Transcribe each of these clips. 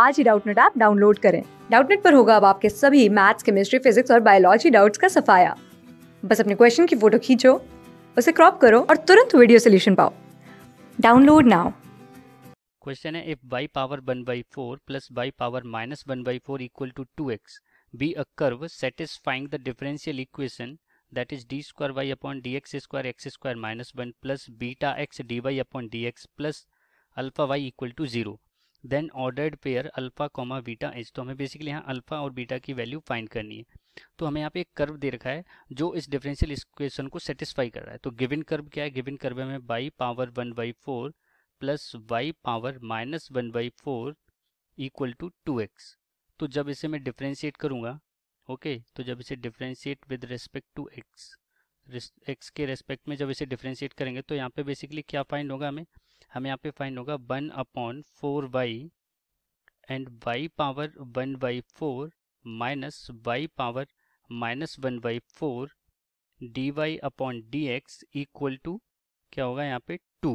आज ही Doubtnut app download करें डाउटनेट पर होगा अब आपके सभी मैथ्स केमिस्ट्री फिजिक्स और बायोलॉजी डाउट्स का सफाया बस अपने क्वेश्चन की फोटो खींचो उसे क्रॉप करो और तुरंत वीडियो सोल्यूशन पाओ डाउनलोड नाउ क्वेश्चन है if by power one by four plus by power minus one by four equal to two x be a curve satisfying the differential equation that is d square y upon d x square x square minus one plus beta x d y upon d x plus alpha y equal to zero then ordered pair alpha comma beta is तो हमें basically यहाँ alpha और beta की value find करनी है तो हमें यहाँ पे एक कर्व दे रखा है जो इस डिफरेंशियल इक्वेशन को सेटिस्फाई कर रहा है तो गिविन कर्व क्या है गिविन कर्व हमें by power one by four plus y power minus one by four equal to two x तो जब इसे मैं डिफ्रेंशिएट करूँगा ओके तो जब इसे differentiate with respect to x x के रेस्पेक्ट में जब इसे डिफ्रेंशिएट करेंगे तो यहाँ पे बेसिकली क्या फाइंड होगा हमें हमें यहाँ पे फाइंड होगा one upon four y and y power one by four minus y power minus one by four d y upon d x equal to क्या होगा यहाँ पे टू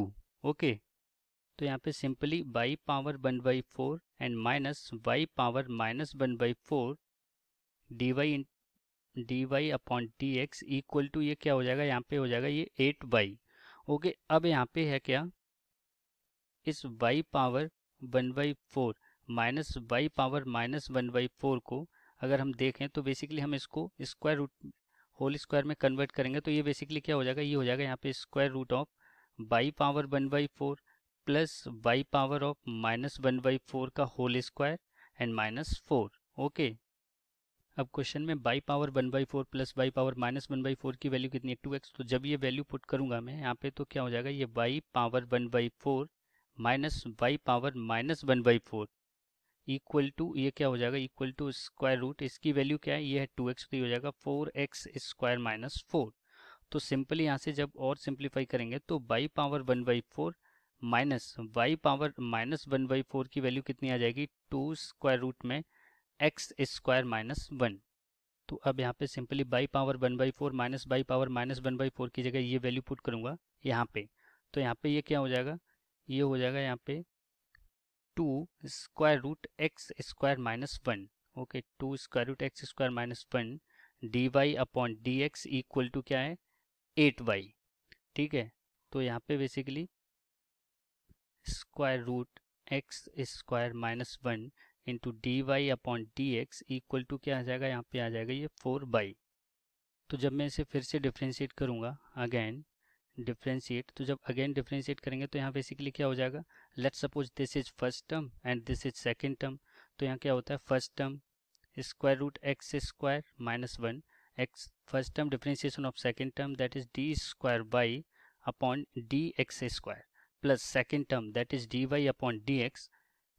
ओके तो यहाँ पे simply y power one by four and minus y power minus one by four d y d y upon d x equal to ये क्या हो जाएगा यहाँ पे हो जाएगा ये एट वाई ओके अब यहाँ पे है क्या इस y power one by four minus y power minus one by four को अगर हम देखें तो बेसिकली हम इसको स्क्वायर रूट होल स्क्वायर में कन्वर्ट करेंगे तो ये बेसिकली क्या हो जाएगा ये हो जाएगा यहाँ पे square root of by power one by four plus by power of minus one by four का whole square and minus four okay अब क्वेश्चन में by power one by four plus by power minus one by four की value कितनी है to x तो जब ये value put करूंगा मैं यहाँ पे तो क्या हो जाएगा ये by power one by four minus y power minus one by four equal to ये क्या हो जाएगा इक्वल टू स्क्वायर रूट इसकी वैल्यू क्या है ये है टू एक्स तो ये हो जाएगा four x square minus four तो सिंपली यहाँ से जब और सिंप्लीफाई करेंगे तो y power one by four minus y power minus one by four की वैल्यू कितनी आ जाएगी टू स्क्वायर रूट में एक्स स्क्वायर माइनस वन तो अब यहाँ पे simply by power one by four minus by power minus one by four की जगह ये वैल्यू पुट करूंगा यहाँ पे तो यहाँ पे ये क्या हो जाएगा ये हो जाएगा यहाँ पे two square root x square minus one okay two square root x square minus one d y upon d x equal to क्या है एट वाई ठीक है तो यहाँ पे basically square root x square minus one into d y upon d x equal to क्या आ जाएगा यहाँ पे आ जाएगा ये फोर बाई तो जब मैं इसे फिर से डिफ्रेंशिएट करूँगा अगेन डिफ्रेंशिएट तो जब अगेन डिफ्रेंशिएट करेंगे तो यहाँ बेसिकली क्या हो जाएगा let suppose this is first term and this is second term तो यहाँ क्या होता है first term square root x square minus one x first term differentiation of second term that is d square by upon d x square plus second term that is d y upon d x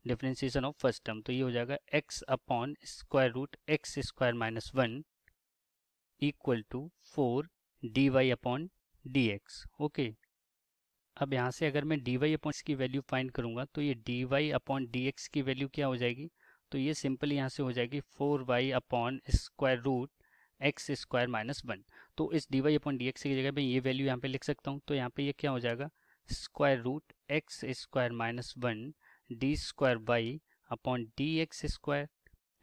differentiation of first term तो ये हो जाएगा x upon square root x square minus one equal to four d y upon dx okay अब यहाँ से अगर मैं dy upon की वैल्यू फाइंड करूँगा तो ये dy अपॉन एक्स की वैल्यू क्या हो जाएगी तो ये सिंपल यहाँ से हो जाएगी four y upon square root x square minus one तो इस d y upon d x की जगह मैं ये वैल्यू यहाँ पे लिख सकता हूँ तो यहाँ पे ये क्या हो जाएगा square root x square minus one d square y upon d x square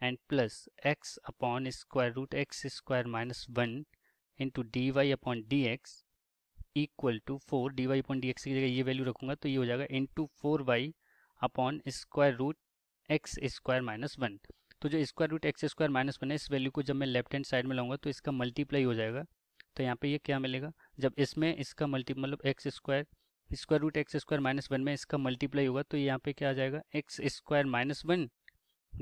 and plus x upon square root x square minus one into d y upon d x equal to four d y upon d x की जगह ये value रखूंगा तो ये हो जाएगा into four y upon square root x square minus one तो जो square root x square minus one है इस वैल्यू को जब मैं लेफ्ट हैंड साइड में लाऊंगा तो इसका मल्टीप्लाई हो जाएगा तो यहाँ पे ये क्या मिलेगा जब इसमें इसका मल्टी मतलब x square square root x square minus one में इसका मल्टीप्लाई होगा तो यहाँ पे क्या आ जाएगा x square minus one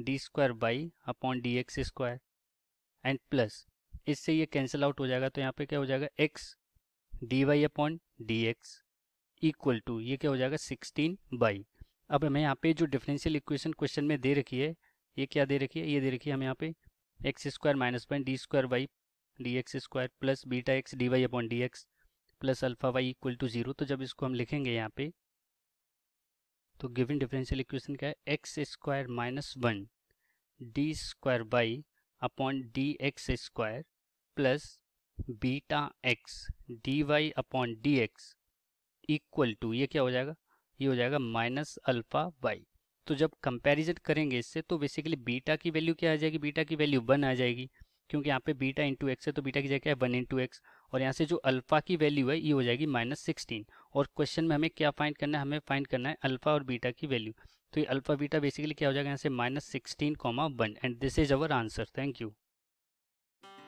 d square by upon d x square and plus इससे ये कैंसिल आउट हो जाएगा तो यहाँ पे क्या हो जाएगा x d y upon d x equal to ये क्या हो जाएगा सिक्सटीन बाई अब हमें यहाँ पे जो डिफरेंशियल इक्वेशन क्वेश्चन में दे रखी है ये क्या दे रखी है ये दे रखी है हमें यहाँ पे x square minus point d square y d x square plus beta x d y upon d x plus alpha y equal to zero तो जब इसको हम लिखेंगे यहाँ पे तो गिवन डिफरेंशियल इक्वेशन क्या है x square minus one d square by upon d x square plus beta x d y upon d x equal to ये क्या हो जाएगा ये हो जाएगा माइनस अल्फा वाई तो जब कंपैरिजन करेंगे इससे तो बेसिकली बीटा की वैल्यू क्या आ जाएगी बीटा की वैल्यू वन आ जाएगी क्योंकि यहाँ पे बीटा इंटू एक्स है तो बीटा की जगह क्या है वन इंटू एक्स और यहाँ से जो अल्फा की वैल्यू है ये हो जाएगी माइनस सिक्सटीन और क्वेश्चन में हमें क्या फाइंड करना है हमें फाइंड करना है अल्फा और बीटा की वैल्यू तो ये अल्फा बीटा बेसिकली क्या हो जाएगा यहाँ से minus sixteen comma one and this is our answer thank you